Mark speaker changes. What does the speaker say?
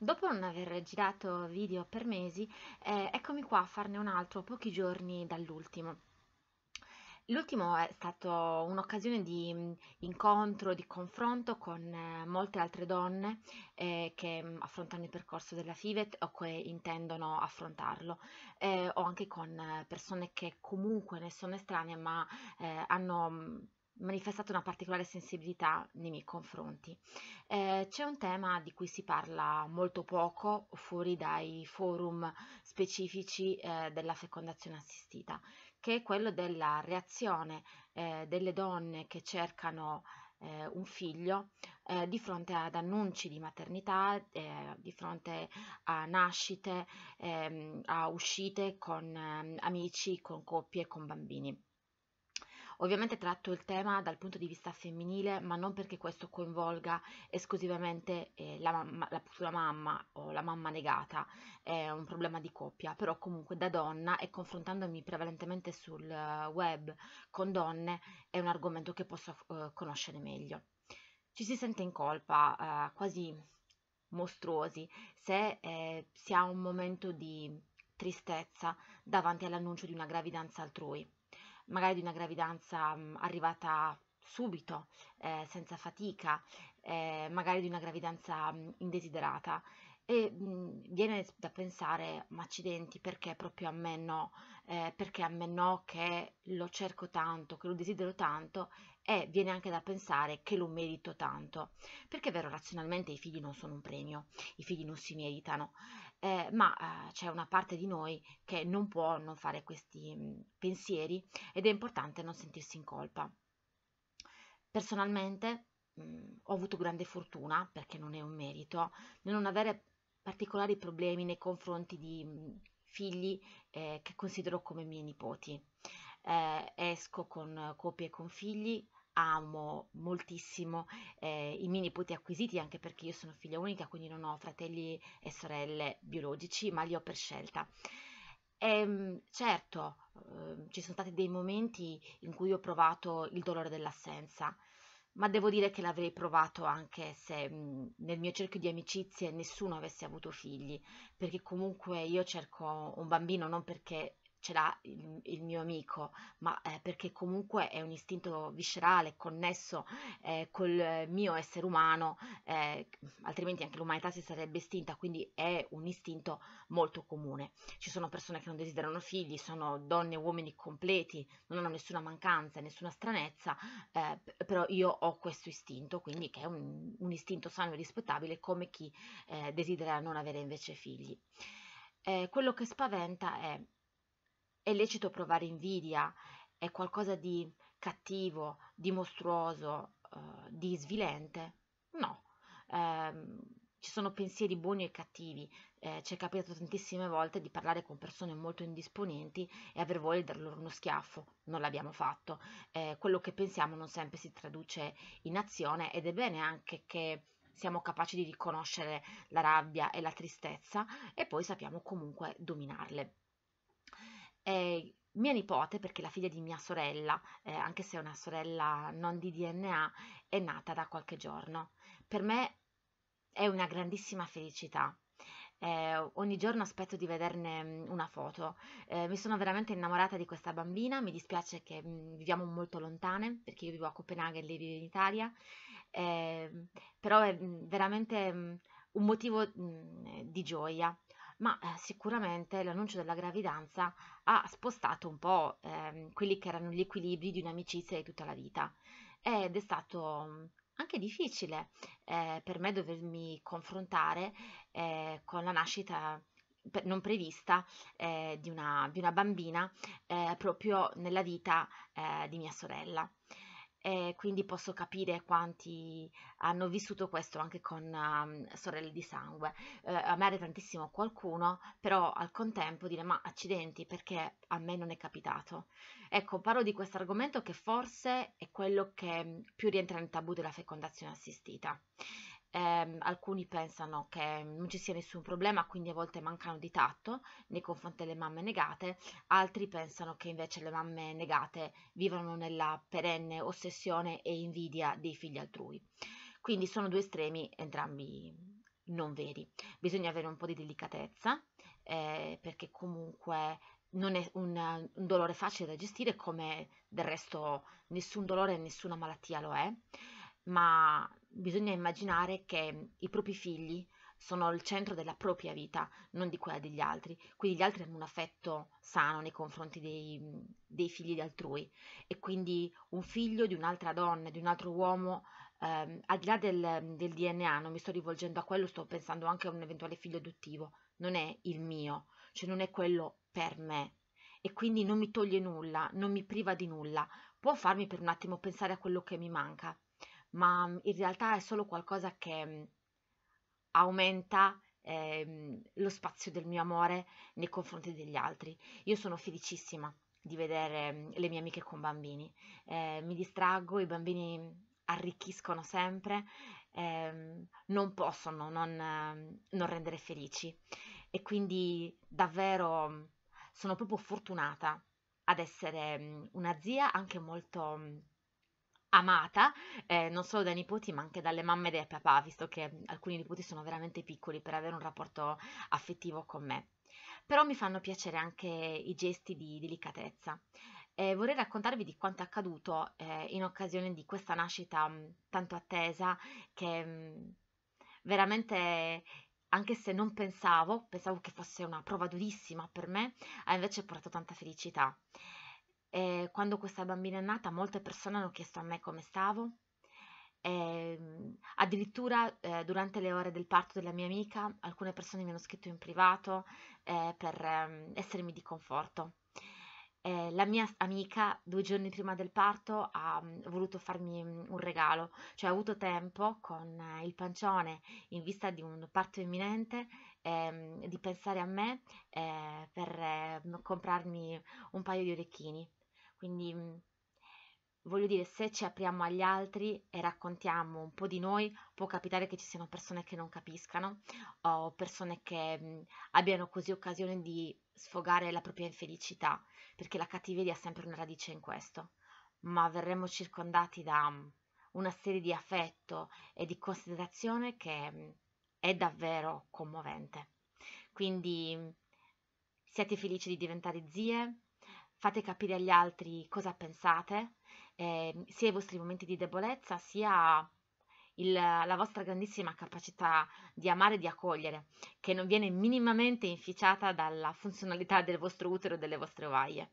Speaker 1: Dopo non aver girato video per mesi, eh, eccomi qua a farne un altro pochi giorni dall'ultimo. L'ultimo è stato un'occasione di mm, incontro, di confronto con eh, molte altre donne eh, che mm, affrontano il percorso della FIVET o che intendono affrontarlo, eh, o anche con eh, persone che comunque ne sono estranee ma eh, hanno mm, manifestato una particolare sensibilità nei miei confronti. Eh, c'è un tema di cui si parla molto poco fuori dai forum specifici eh, della fecondazione assistita, che è quello della reazione eh, delle donne che cercano eh, un figlio eh, di fronte ad annunci di maternità, eh, di fronte a nascite, ehm, a uscite con ehm, amici, con coppie, con bambini. Ovviamente tratto il tema dal punto di vista femminile, ma non perché questo coinvolga esclusivamente eh, la, mamma, la futura mamma o la mamma negata, è un problema di coppia, però comunque da donna e confrontandomi prevalentemente sul eh, web con donne è un argomento che posso eh, conoscere meglio. Ci si sente in colpa, eh, quasi mostruosi, se eh, si ha un momento di tristezza davanti all'annuncio di una gravidanza altrui magari di una gravidanza mh, mhmm, arrivata subito, eh, senza fatica, eh, magari di una gravidanza mh, mm, indesiderata. E mh, mm, viene da pensare, ma accidenti, perché proprio a me no? Eh, perché a me no che lo cerco tanto, che lo desidero tanto e viene anche da pensare che lo merito tanto. Perché è vero, razionalmente i figli non sono un premio, i figli non si meritano, eh, ma eh, c'è una parte di noi che non può non fare questi mh, mm, pensieri ed è importante non sentirsi in colpa. Personalmente mh, mm. ho avuto grande fortuna, perché non è un merito, nel non avere particolari problemi nei confronti di mh, mm, figli eh, che considero come miei nipoti. Eh, esco con coppie e con figli, amo moltissimo eh, i miei nipoti acquisiti, anche perché io sono figlia unica, quindi non ho fratelli e sorelle biologici, ma li ho per scelta. Ehm, certo, uhm, ci sono stati dei momenti in cui ho provato il dolore dell'assenza, ma devo dire che l'avrei provato anche se mhmm, nel mio cerchio di amicizie nessuno avesse avuto figli, perché comunque io cerco un bambino non perché ce l'ha il, il mio amico, ma eh, perché comunque è un istinto viscerale connesso eh, col mio essere umano, eh, altrimenti anche l'umanità si sarebbe estinta, quindi è un istinto molto comune. Ci sono persone che non desiderano figli, sono donne e uomini completi, non hanno nessuna mancanza, nessuna stranezza, eh, però io ho questo istinto, quindi che è un, un istinto sano e rispettabile come chi eh, desidera non avere invece figli. Eh, quello che spaventa è è lecito provare invidia, è qualcosa di cattivo, di mostruoso, eh, di svilente? No. Eh, ci sono pensieri buoni e cattivi. Eh, ci è capitato tantissime volte di parlare con persone molto indisponenti e aver voglia di dar loro uno schiaffo. Non l'abbiamo fatto. Eh, quello che pensiamo non sempre si traduce in azione ed è bene anche che siamo capaci di riconoscere la rabbia e la tristezza e poi sappiamo comunque dominarle. Eh, mia nipote, perché la figlia di mia sorella, eh, anche se è una sorella non di DNA, è nata da qualche giorno. Per me è una grandissima felicità. Eh, ogni giorno aspetto di vederne mm, una foto. Eh, mi sono veramente innamorata di questa bambina. Mi dispiace che mh, mm, viviamo molto lontane perché io vivo a Copenaghen e lei vive in Italia. Eh, però è mh, mm, veramente mh, un motivo di gioia ma eh, sicuramente l'annuncio della gravidanza ha spostato un po' eh, quelli che erano gli equilibri di un'amicizia di tutta la vita ed è stato mm, anche difficile eh, per me dovermi confrontare eh, con la nascita non prevista eh, di una, di, una, bambina eh, proprio nella vita di mia sorella eh, quindi posso capire quanti hanno vissuto questo anche con um, sorelle di sangue. Eh, a me era tantissimo qualcuno, però al contempo dire ma accidenti perché a me non è capitato. Ecco, parlo di questo argomento che forse è quello che mm, più rientra nel tabù della fecondazione assistita eh, alcuni pensano che non ci sia nessun problema, quindi a volte mancano di tatto nei confronti delle mamme negate, altri pensano che invece le mamme negate vivano nella perenne ossessione e invidia dei figli altrui. Quindi sono due estremi, entrambi non veri. Bisogna avere un po' di delicatezza, eh, perché comunque non è un, un, dolore facile da gestire, come del resto nessun dolore e nessuna malattia lo è, ma bisogna immaginare che mm, i propri figli sono il centro della propria vita, non di quella degli altri. Quindi gli altri hanno un affetto sano nei confronti dei, mm, dei figli di altrui e quindi un figlio di un'altra donna, di un altro uomo, ehm, al di là del, mm, del DNA, non mi sto rivolgendo a quello, sto pensando anche a un eventuale figlio adottivo, non è il mio, cioè non è quello per me. E quindi non mi toglie nulla, non mi priva di nulla, può farmi per un attimo pensare a quello che mi manca, ma mhmm, in realtà è solo qualcosa che mhmm, aumenta ehm, lo spazio del mio amore nei confronti degli altri. Io sono felicissima di vedere mhmm, le mie amiche con bambini, eh, mi distraggo, i bambini arricchiscono sempre, ehm, non possono non, non rendere felici e quindi davvero sono proprio fortunata ad essere una zia anche molto amata, eh, non solo dai nipoti ma anche dalle mamme e dai papà, visto che alcuni nipoti sono veramente piccoli per avere un rapporto affettivo con me. Però mi fanno piacere anche i gesti di delicatezza. Eh, vorrei raccontarvi di quanto è accaduto eh, in occasione di questa nascita mh, mm, tanto attesa che mh, mm, veramente anche se non pensavo, pensavo che fosse una prova durissima per me, ha invece portato tanta felicità eh, quando questa bambina è nata molte persone hanno chiesto a me come stavo, eh, addirittura eh, durante le ore del parto della mia amica alcune persone mi hanno scritto in privato eh, per ehm, essermi di conforto. Eh, la mia amica due giorni prima del parto ha mm, voluto farmi mm, un regalo, cioè ha avuto tempo con eh, il pancione in vista di un parto imminente ehm, di pensare a me per comprarmi un paio di orecchini. Quindi mhmm, voglio dire, se ci apriamo agli altri e raccontiamo un po' di noi, può capitare che ci siano persone che non capiscano o persone che mh, mhmm, abbiano così occasione di sfogare la propria infelicità, perché la cattiveria ha sempre una radice in questo, ma verremo circondati da mhmm, una serie di affetto e di considerazione che è davvero commovente. Quindi siate felici di diventare zie, fate capire agli altri cosa pensate, eh, sia i vostri momenti di debolezza, sia il, la vostra grandissima capacità di amare e di accogliere, che non viene minimamente inficiata dalla funzionalità del vostro utero e delle vostre ovaie.